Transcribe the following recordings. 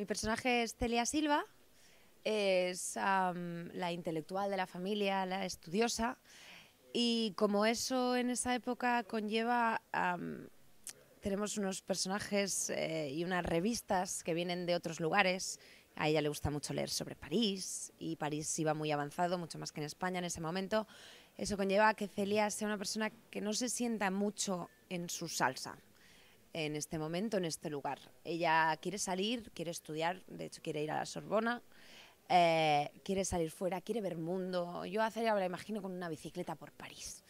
Mi personaje es Celia Silva, es la intelectual de la familia, la estudiosa, y como eso en esa época conlleva, tenemos unos personajes eh, y unas revistas que vienen de otros lugares. A ella le gusta mucho leer sobre París y París iba muy avanzado, mucho más que en España en ese momento. Eso conlleva que Celia sea una persona que no se sienta mucho en su salsa, en este momento, en este lugar. Ella quiere salir, quiere estudiar, de hecho quiere ir a la Sorbona, eh, quiere salir fuera, quiere ver mundo. Yo a Celia la imagino con una bicicleta por París.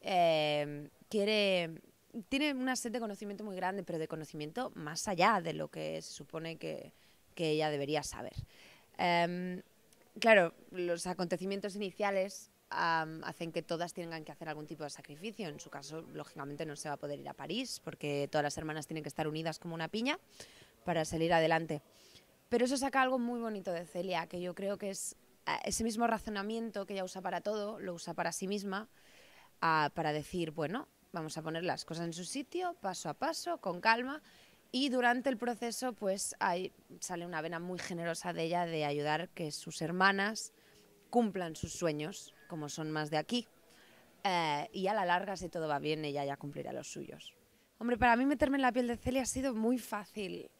Eh, quiere, tiene una sed de conocimiento muy grande, pero de conocimiento más allá de lo que se supone que, que ella debería saber. Em, claro, los acontecimientos iniciales hacen que todas tengan que hacer algún tipo de sacrificio. En su caso, lógicamente, no se va a poder ir a París porque todas las hermanas tienen que estar unidas como una piña para salir adelante. Pero eso saca algo muy bonito de Celia, que yo creo que es ah, ese mismo razonamiento que ella usa para todo, lo usa para sí misma, ah, para decir, bueno, vamos a poner las cosas en su sitio, paso a paso, con calma. Y durante el proceso, pues sale una vena muy generosa de ella de ayudar que sus hermanas cumplan sus sueños como son más de aquí. Eh, y a la larga, si todo va bien, ella ya cumplirá los suyos. Hombre, para mí meterme en la piel de Celia ha sido muy fácil.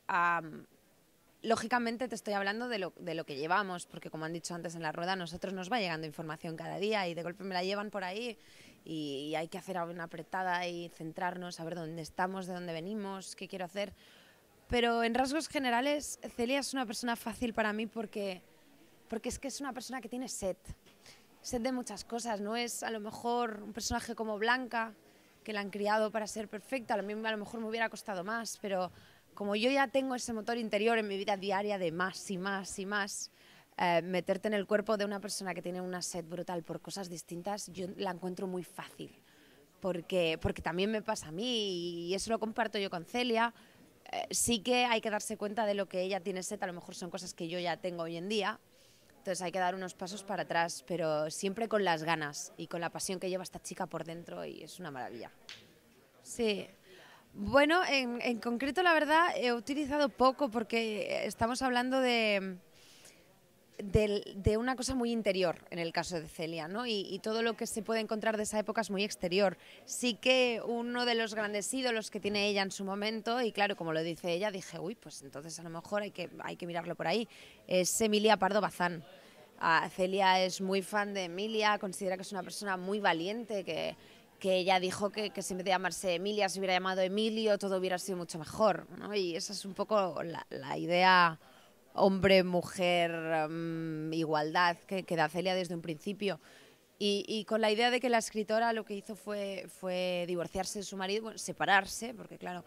lógicamente te estoy hablando de lo, de lo, que llevamos, porque como han dicho antes en la rueda, a nosotros nos va llegando información cada día y de golpe me la llevan por ahí y, hay que hacer una apretada y centrarnos, saber dónde estamos, de dónde venimos, qué quiero hacer. Pero en rasgos generales, Celia es una persona fácil para mí porque, porque es que es una persona que tiene sed sed de muchas cosas, no es a lo mejor un personaje como Blanca, que la han criado para ser perfecta, a, lo mejor me hubiera costado más, pero como yo ya tengo ese motor interior en mi vida diaria de más y más y más, eh, meterte en el cuerpo de una persona que tiene una sed brutal por cosas distintas, yo la encuentro muy fácil, porque, también me pasa a mí y eso lo comparto yo con Celia. Eh, sí que hay que darse cuenta de lo que ella tiene sed, a lo mejor son cosas que yo ya tengo hoy en día, entonces hay que dar unos pasos para atrás, pero siempre con las ganas y con la pasión que lleva esta chica por dentro y es una maravilla. Sí. Bueno, en, en concreto la verdad he utilizado poco porque estamos hablando de de, una cosa muy interior en el caso de Celia, Y, todo lo que se puede encontrar de esa época es muy exterior. Sí que uno de los grandes ídolos que tiene ella en su momento, y claro, como lo dice ella, dije, uy, pues entonces a lo mejor hay que, hay que mirarlo por ahí, es Emilia Pardo Bazán. Celia es muy fan de Emilia, considera que es una persona muy valiente, que, ella dijo que, que en vez de llamarse Emilia se hubiera llamado Emilio, todo hubiera sido mucho mejor, Y esa es un poco la idea hombre, mujer, mm, igualdad que, que, da Celia desde un principio. Y, con la idea de que la escritora lo que hizo fue, divorciarse de su marido, separarse, porque claro,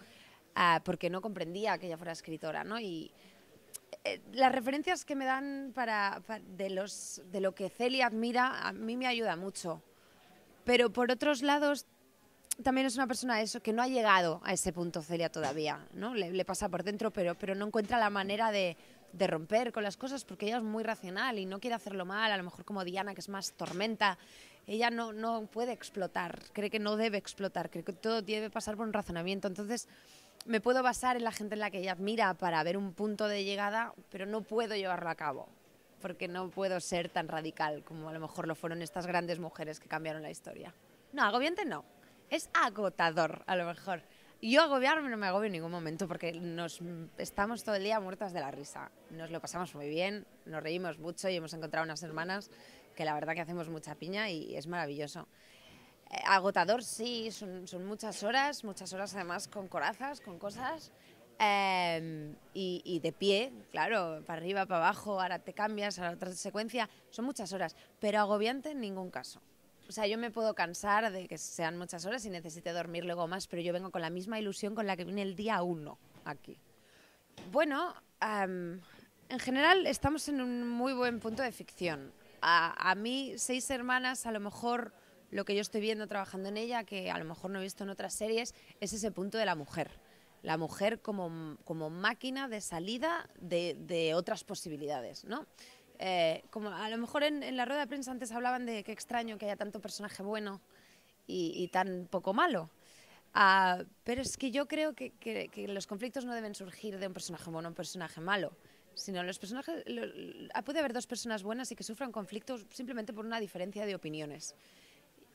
ah, porque no comprendía que ella fuera escritora, ¿no? Y eh, las referencias que me dan de, lo que Celia admira a mí me ayuda mucho. Pero por otros lados, también es una persona eso, que no ha llegado a ese punto Celia todavía, ¿no? Le, pasa por dentro, pero no encuentra la manera de de romper con las cosas porque ella es muy racional y no quiere hacerlo mal, a lo mejor como Diana, que es más tormenta. Ella no, no puede explotar, cree que no debe explotar, cree que todo debe pasar por un razonamiento. Entonces, me puedo basar en la gente en la que ella admira para ver un punto de llegada, pero no puedo llevarlo a cabo, porque no puedo ser tan radical como a lo mejor lo fueron estas grandes mujeres que cambiaron la historia. No, agobiante no, es agotador a lo mejor. Yo agobiarme no me agobio en ningún momento porque nos estamos todo el día muertas de la risa. Nos lo pasamos muy bien, nos reímos mucho y hemos encontrado unas hermanas que la verdad que hacemos mucha piña y es maravilloso. Eh, agotador, sí, son, muchas horas, muchas horas además con corazas, con cosas. Em, y, de pie, claro, para arriba, para abajo, ahora te cambias, a otra secuencia, son muchas horas, pero agobiante en ningún caso. O sea, yo me puedo cansar de que sean muchas horas y necesite dormir luego más, pero yo vengo con la misma ilusión con la que vine el día uno aquí. Bueno, en general estamos en un muy buen punto de ficción. A, mí, seis hermanas, a lo mejor lo que yo estoy viendo trabajando en ella, que a lo mejor no he visto en otras series, es ese punto de la mujer. La mujer como, como máquina de salida de, de otras posibilidades, ¿no? Eh, como a lo mejor en, la rueda de prensa antes hablaban de qué extraño que haya tanto personaje bueno y, tan poco malo. Ah, pero es que yo creo que, los conflictos no deben surgir de un personaje bueno o un personaje malo, sino los personajes... Ah, puede haber dos personas buenas y que sufran conflictos simplemente por una diferencia de opiniones.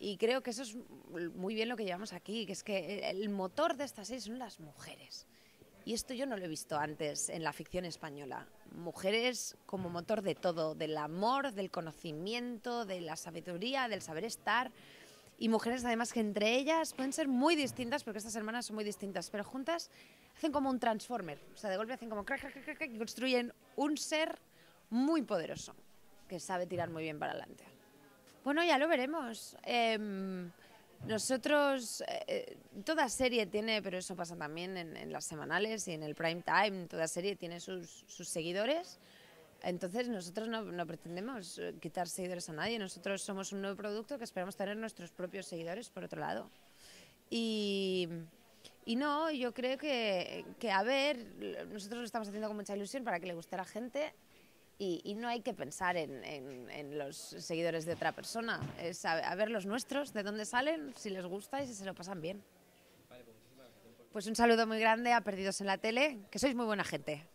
Y creo que eso es muy bien lo que llevamos aquí, que es que el motor de esta serie son las mujeres. Y esto yo no lo he visto antes en la ficción española. Mujeres como motor de todo, del amor, del conocimiento, de la sabiduría, del saber estar. Y mujeres además que entre ellas pueden ser muy distintas, porque estas hermanas son muy distintas, pero juntas hacen como un transformer. O sea, de golpe hacen como crack, construyen un ser muy poderoso, que sabe tirar muy bien para adelante. Bueno, ya lo veremos. Em, nosotros, eh, eh, toda serie tiene, pero eso pasa también en, las semanales y en el prime time, toda serie tiene sus, sus seguidores. Entonces nosotros no, pretendemos eh, quitar seguidores a nadie, nosotros somos un nuevo producto que esperamos tener nuestros propios seguidores por otro lado. Y, no, yo creo que, que, a ver, nosotros lo estamos haciendo con mucha ilusión para que le guste a la gente, y, no hay que pensar en, los seguidores de otra persona, es a, ver los nuestros, de dónde salen, si les gusta y si se lo pasan bien. Pues un saludo muy grande a Perdidos en la Tele, que sois muy buena gente.